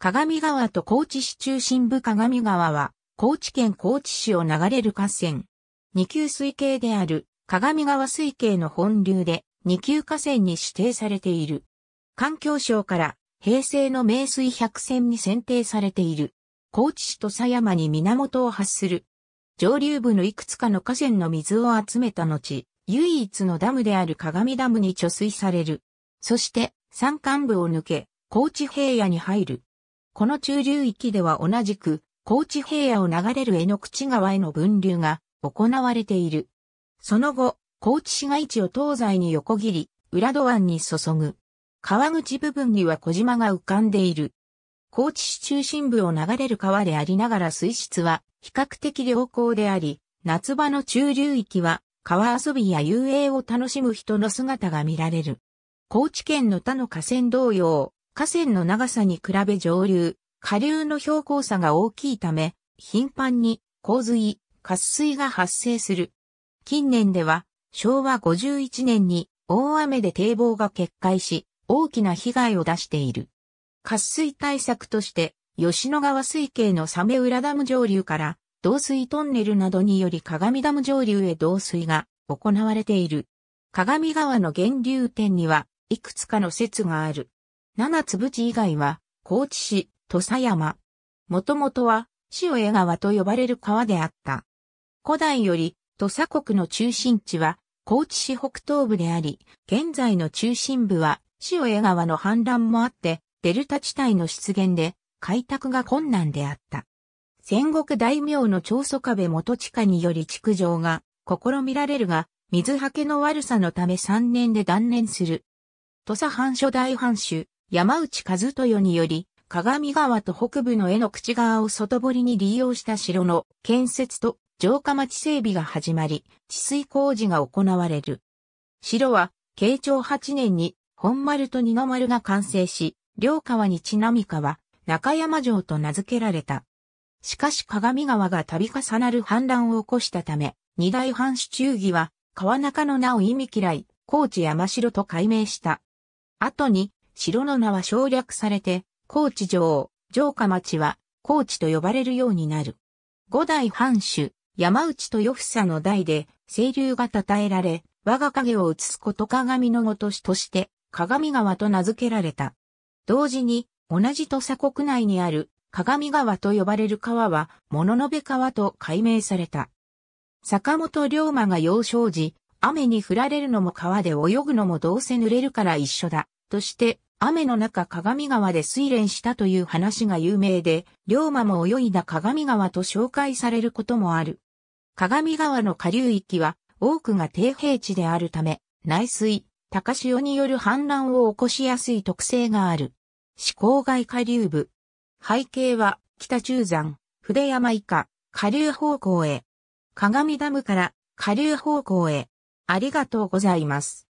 鏡川と高知市中心部鏡川は、高知県高知市を流れる河川。二級水系である鏡川水系の本流で二級河川に指定されている。環境省から平成の名水百選に選定されている。高知市と狭山に源を発する。上流部のいくつかの河川の水を集めた後、唯一のダムである鏡ダムに貯水される。そして、山間部を抜け、高知平野に入る。この中流域では同じく、高知平野を流れる江の口川への分流が行われている。その後、高知市街地を東西に横切り、浦戸湾に注ぐ。川口部分には小島が浮かんでいる。高知市中心部を流れる川でありながら水質は比較的良好であり、夏場の中流域は川遊びや遊泳を楽しむ人の姿が見られる。高知県の他の河川同様、河川の長さに比べ上流、下流の標高差が大きいため、頻繁に洪水、渇水が発生する。近年では、昭和51年に大雨で堤防が決壊し、大きな被害を出している。渇水対策として、吉野川水系のサメ浦ダム上流から、導水トンネルなどにより鏡ダム上流へ導水が行われている。鏡川の源流点には、いくつかの説がある。七つぶち以外は、高知市、土佐山。もともとは、塩江川と呼ばれる川であった。古代より、土佐国の中心地は、高知市北東部であり、現在の中心部は、塩江川の氾濫もあって、デルタ地帯の出現で、開拓が困難であった。戦国大名の長宗壁元地下により築城が、試みられるが、水はけの悪さのため3年で断念する。土佐藩初代藩主、山内和豊により、鏡川と北部の江の口側を外堀に利用した城の建設と城下町整備が始まり、治水工事が行われる。城は、慶長8年に本丸と二の丸が完成し、両川にちなみ川、中山城と名付けられた。しかし鏡川が度重なる氾濫を起こしたため、二大藩主中義は、川中の名を意味嫌い、高知山城と改名した。後に、城の名は省略されて、高知城、城下町は、高知と呼ばれるようになる。五代藩主、山内豊房の代で、清流が称えられ、我が影を映すこと鏡のごとしとして、鏡川と名付けられた。同時に、同じ土佐国内にある、鏡川と呼ばれる川は、物の部川と改名された。坂本龍馬が幼少時、雨に降られるのも川で泳ぐのもどうせ濡れるから一緒だ。として雨の中鏡川で水蓮したという話が有名で、龍馬も泳いだ鏡川と紹介されることもある。鏡川の下流域は多くが低平地であるため、内水、高潮による氾濫を起こしやすい特性がある。四郊外下流部。背景は北中山、筆山以下、下流方向へ。鏡ダムから下流方向へ。ありがとうございます。